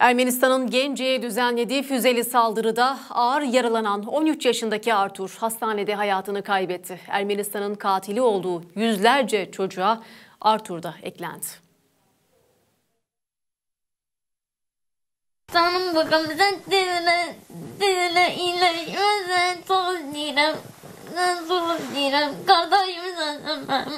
Ermenistan'ın Gence'ye düzenlediği füzeli saldırıda ağır yaralanan 13 yaşındaki Artur hastanede hayatını kaybetti. Ermenistan'ın katili olduğu yüzlerce çocuğa Artur da eklendi. Tanrım bakamdan dilene, dilene iyileşmezsen çok direm, çok direm, kardeşim sanırım.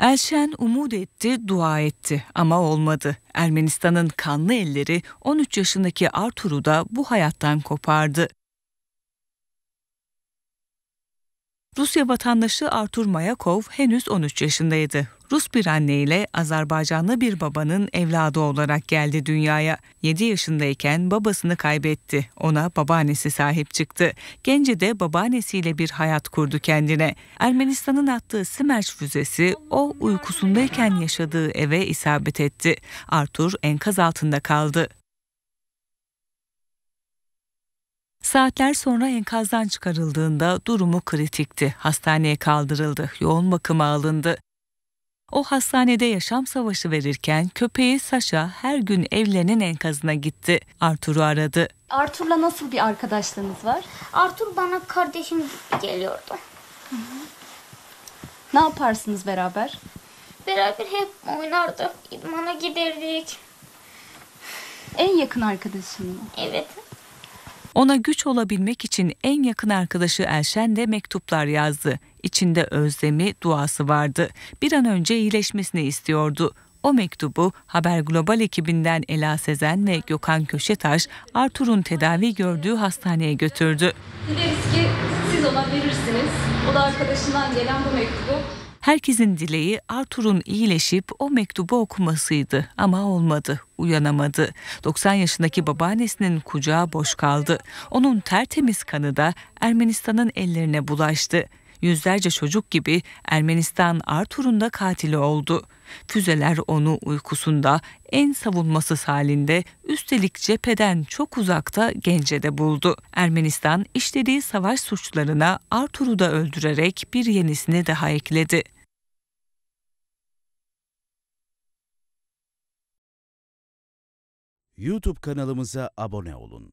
Elşen umut etti, dua etti ama olmadı. Ermenistan'ın kanlı elleri 13 yaşındaki Artur'u da bu hayattan kopardı. Rusya vatandaşı Artur Mayakov henüz 13 yaşındaydı. Rus bir anne ile Azerbaycanlı bir babanın evladı olarak geldi dünyaya. 7 yaşındayken babasını kaybetti. Ona babaannesi sahip çıktı. Gence de babaannesiyle bir hayat kurdu kendine. Ermenistan'ın attığı Simerç füzesi o uykusundayken yaşadığı eve isabet etti. Artur enkaz altında kaldı. Saatler sonra enkazdan çıkarıldığında durumu kritikti. Hastaneye kaldırıldı, yoğun bakıma alındı. O hastanede yaşam savaşı verirken köpeği Sasha her gün evlerinin enkazına gitti. Arthur'u aradı. Arthur'la nasıl bir arkadaşlığınız var? Arthur bana kardeşim gibi geliyordu. Hı hı. Ne yaparsınız beraber? Beraber hep oynardık. İdmana giderdik. En yakın arkadaşın mı? Evet. Ona güç olabilmek için en yakın arkadaşı Elşen de mektuplar yazdı. İçinde özlemi, duası vardı. Bir an önce iyileşmesini istiyordu. O mektubu Haber Global ekibinden Ela Sezen ve Gökhan Köşetaş, Artur'un tedavi gördüğü hastaneye götürdü. Dileriz ki siz ona verirsiniz. O da arkadaşından gelen bu mektubu Herkesin dileği Arthur'un iyileşip o mektubu okumasıydı ama olmadı, uyanamadı. 90 yaşındaki babaannesinin kucağı boş kaldı. Onun tertemiz kanı da Ermenistan'ın ellerine bulaştı. Yüzlerce çocuk gibi Ermenistan Arthur'un da katili oldu. Füzeler onu uykusunda en savunmasız halinde üstelik cepheden çok uzakta Gence'de buldu. Ermenistan işlediği savaş suçlarına Arthur'u da öldürerek bir yenisini daha ekledi. YouTube kanalımıza abone olun.